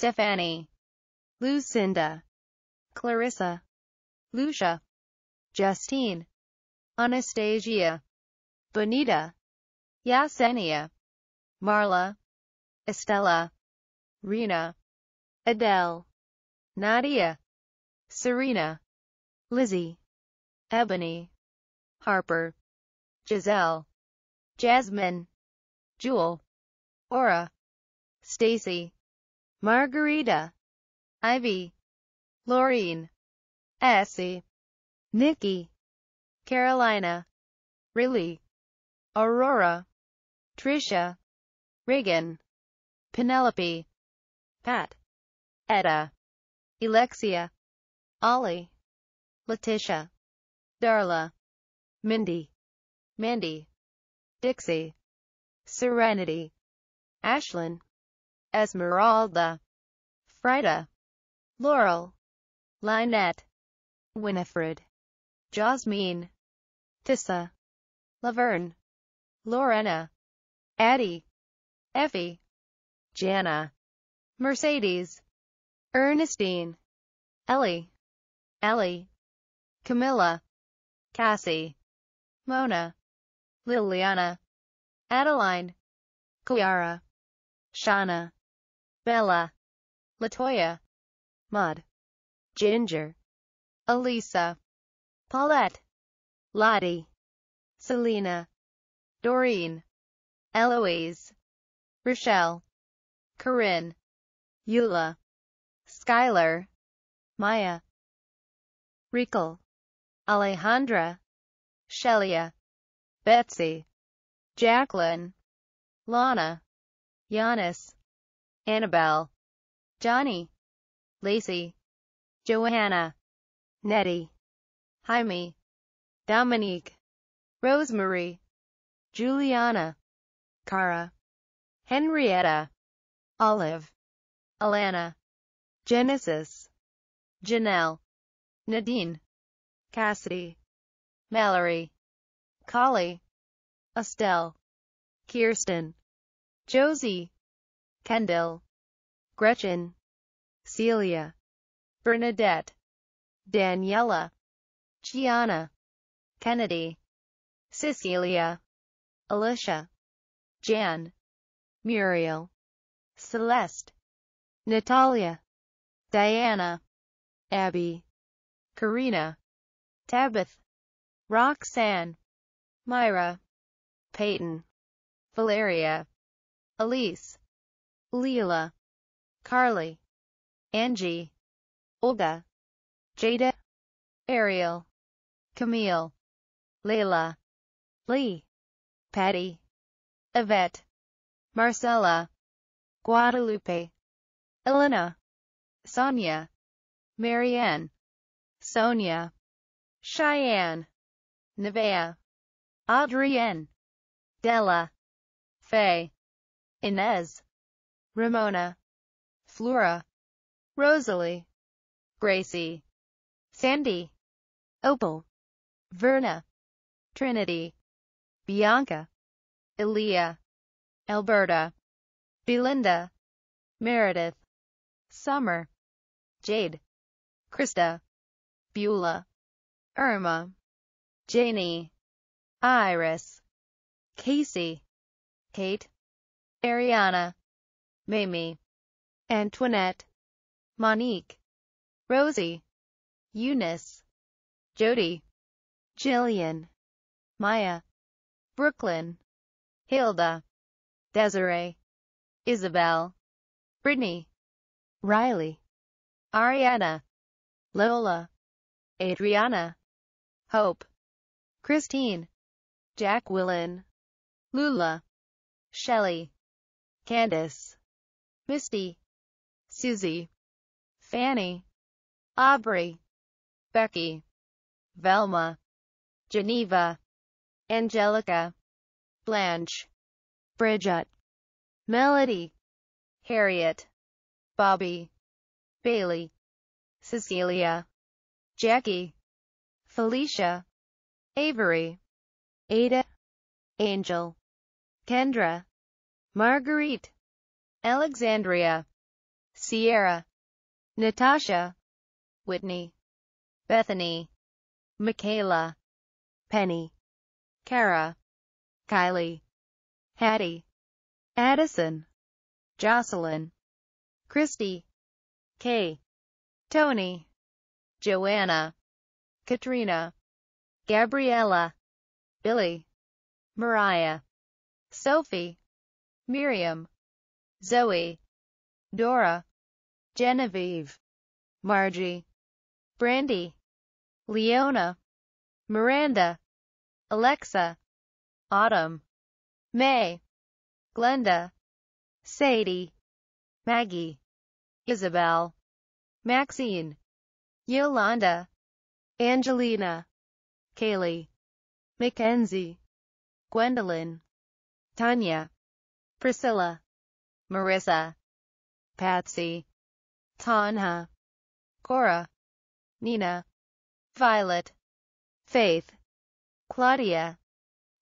Stephanie, Lucinda, Clarissa, Lucia, Justine, Anastasia, Bonita, Yasenia, Marla, Estella, Rena, Adele, Nadia, Serena, Lizzie, Ebony, Harper, Giselle, Jasmine, Jewel, Aura, Stacy, Margarita, Ivy, Laureen, Essie, Nikki, Carolina, Riley, Aurora, Tricia, Regan, Penelope, Pat, Etta, Alexia, Ollie, Letitia, Darla, Mindy, Mandy, Dixie, Serenity, Ashlyn, Esmeralda, Frida, Laurel, Lynette, Winifred, Jasmine, Tissa, Laverne, Lorena, Addie, Effie, Jana, Mercedes, Ernestine, Ellie, Ellie, Camilla, Cassie, Mona, Liliana, Adeline, Kiara, Shauna, Bella, Latoya, Maud. Ginger, Elisa, Paulette, Lottie, Selena, Doreen, Eloise, Rochelle, Corinne, Eula, Skylar, Maya, Rickle, Alejandra, Shelia, Betsy, Jacqueline, Lana, Giannis, Annabelle, Johnny, Lacey, Joanna, Nettie, Jaime, Dominique, Rosemary, Juliana, Cara, Henrietta, Olive, Alana, Genesis, Janelle, Nadine, Cassidy, Mallory, Collie, Estelle, Kirsten, Josie, Kendall, Gretchen, Celia, Bernadette, Daniela, Gianna, Kennedy, Cecilia, Alicia, Jan, Muriel, Celeste, Natalia, Diana, Abby, Karina, Tabith, Roxanne, Myra, Peyton, Valeria, Elise, Leela, Carly, Angie, Olga, Jada, Ariel, Camille, Layla, Lee, Patty, Yvette, Marcella, Guadalupe, Elena, Sonia, Marianne, Sonia, Cheyenne, Nevaeh, Adrienne, Della, Faye, Inez. Ramona, Flora, Rosalie, Gracie, Sandy, Opal, Verna, Trinity, Bianca, Elia, Alberta, Belinda, Meredith, Summer, Jade, Krista, Beulah, Irma, Janie, Iris, Casey, Kate, Ariana, Mamie, Antoinette, Monique, Rosie, Eunice, Jody, Jillian, Maya, Brooklyn, Hilda, Desiree, Isabel, Brittany, Riley, Ariana, Lola, Adriana, Hope, Christine, Jacqueline, Lula, Shelley, Candice. Misty, Susie, Fanny, Aubrey, Becky, Velma, Geneva, Angelica, Blanche, Bridget, Melody, Harriet, Bobby, Bailey, Cecilia, Jackie, Felicia, Avery, Ada, Angel, Kendra, Marguerite, Alexandria, Sierra, Natasha, Whitney, Bethany, Michaela, Penny, Kara, Kylie, Hattie, Addison, Jocelyn, Christy, Kay, Tony, Joanna, Katrina, Gabriella, Billy, Mariah, Sophie, Miriam, Zoe, Dora, Genevieve, Margie, Brandy, Leona, Miranda, Alexa, Autumn, May, Glenda, Sadie, Maggie, Isabel, Maxine, Yolanda, Angelina, Kaylee, Mackenzie, Gwendolyn, Tanya, Priscilla, Marissa, Patsy, Tanha, Cora, Nina, Violet, Faith, Claudia,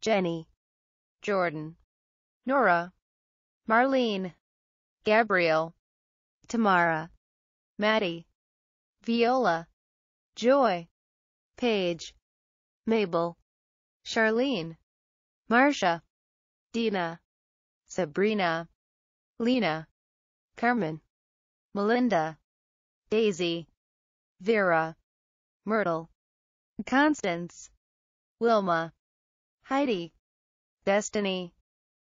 Jenny, Jordan, Nora, Marlene, Gabriel, Tamara, Maddie, Viola, Joy, Paige, Mabel, Charlene, Marsha, Dina, Sabrina, Lena, Carmen, Melinda, Daisy, Vera, Myrtle, Constance, Wilma, Heidi, Destiny,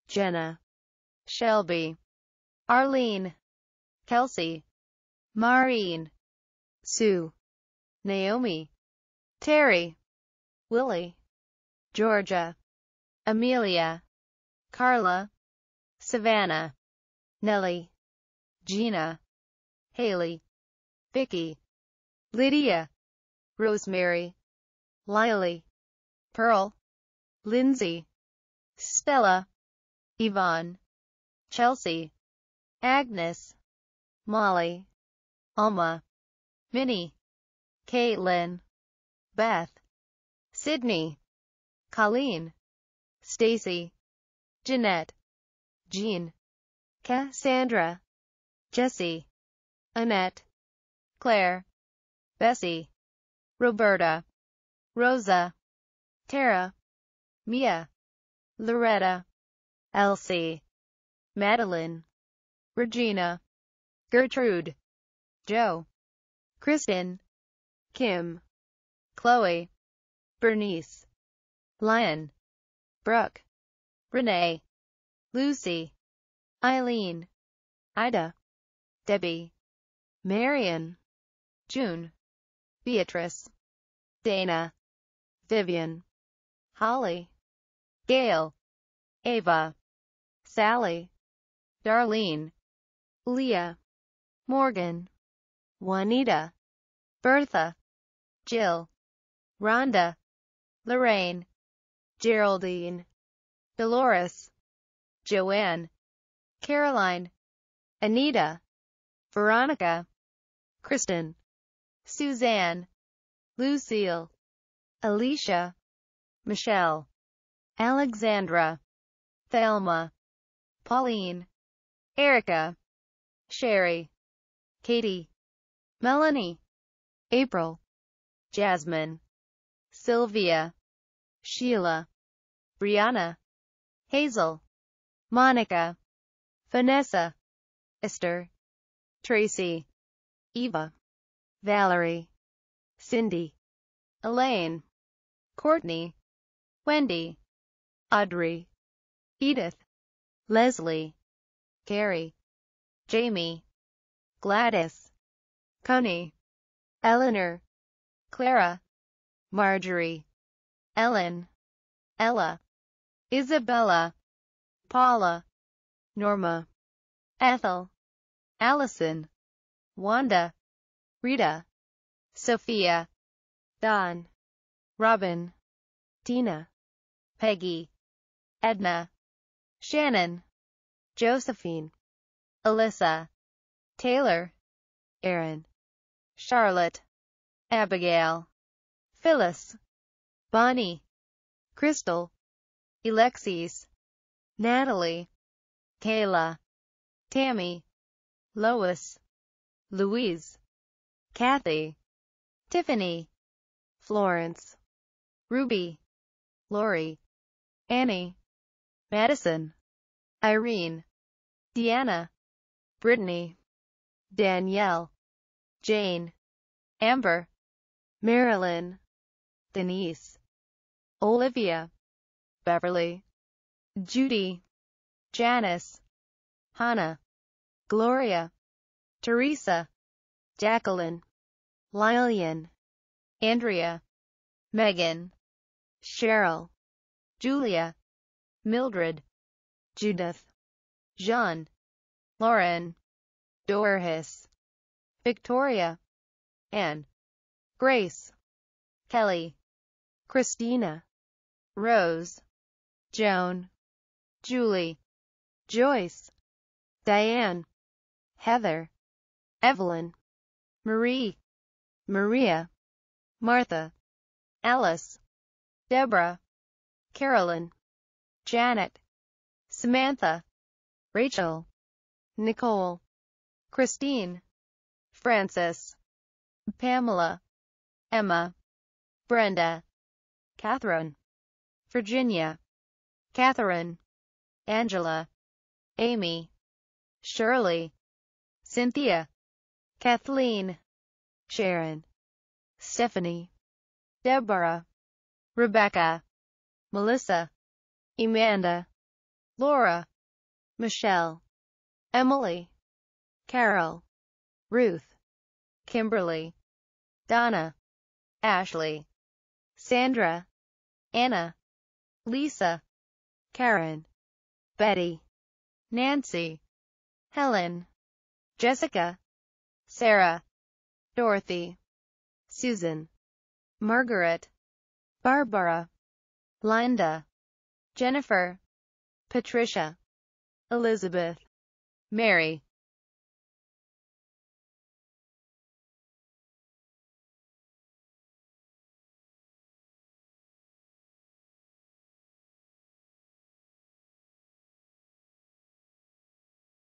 Jenna, Shelby, Arlene, Kelsey, Maureen, Sue, Naomi, Terry, Willie, Georgia, Amelia, Carla, Savannah, Nellie, Gina, Haley, Vicky, Lydia, Rosemary, Lily, Pearl, Lindsay, Stella, Yvonne, Chelsea, Agnes, Molly, Alma, Minnie, Caitlin, Beth, Sydney, Colleen, Stacy, Jeanette, Jean, Cassandra, Jessie, Annette, Claire, Bessie, Roberta, Rosa, Tara, Mia, Loretta, Elsie, Madeline, Regina, Gertrude, Joe, Kristen, Kim, Chloe, Bernice, Lion, Brooke, Renee, Lucy, Eileen, Ida, Debbie, Marion, June, Beatrice, Dana, Vivian, Holly, Gail, Ava, Sally, Darlene, Leah, Morgan, Juanita, Bertha, Jill, Rhonda, Lorraine, Geraldine, Dolores, Joanne, Caroline, Anita, Veronica, Kristen, Suzanne, Lucille, Alicia, Michelle, Alexandra, Thelma, Pauline, Erica, Sherry, Katie, Melanie, April, Jasmine, Sylvia, Sheila, Brianna, Hazel, Monica, Vanessa, Esther, Tracy, Eva, Valerie, Cindy, Elaine, Courtney, Wendy, Audrey, Edith, Leslie, Carrie, Jamie, Gladys, Connie, Eleanor, Clara, Marjorie, Ellen, Ella, Isabella, Paula, Norma, Ethel, Allison, Wanda, Rita, Sophia, Don, Robin, Dina, Peggy, Edna, Shannon, Josephine, Alyssa, Taylor, Aaron, Charlotte, Abigail, Phyllis, Bonnie, Crystal, Alexis, Natalie, Kayla, Tammy, Lois, Louise, Kathy, Tiffany, Florence, Ruby, Lori, Annie, Madison, Irene, Deanna, Brittany, Danielle, Jane, Amber, Marilyn, Denise, Olivia, Beverly, Judy, Janice, Hannah, Gloria, Teresa, Jacqueline, Lillian, Andrea, Megan, Cheryl, Julia, Mildred, Judith, Jean, Lauren, Doris, Victoria, Anne, Grace, Kelly, Christina, Rose, Joan, Julie, Joyce, Diane, Heather, Evelyn, Marie, Maria, Martha, Alice, Deborah, Carolyn, Janet, Samantha, Rachel, Nicole, Christine, Frances, Pamela, Emma, Brenda, Catherine, Virginia, Catherine, Angela, Amy, Shirley, Cynthia, Kathleen, Sharon, Stephanie, Deborah, Rebecca, Melissa, Amanda, Laura, Michelle, Emily, Carol, Ruth, Kimberly, Donna, Ashley, Sandra, Anna, Lisa, Karen, Betty. Nancy, Helen, Jessica, Sarah, Dorothy, Susan, Margaret, Barbara, Linda, Jennifer, Patricia, Elizabeth, Mary,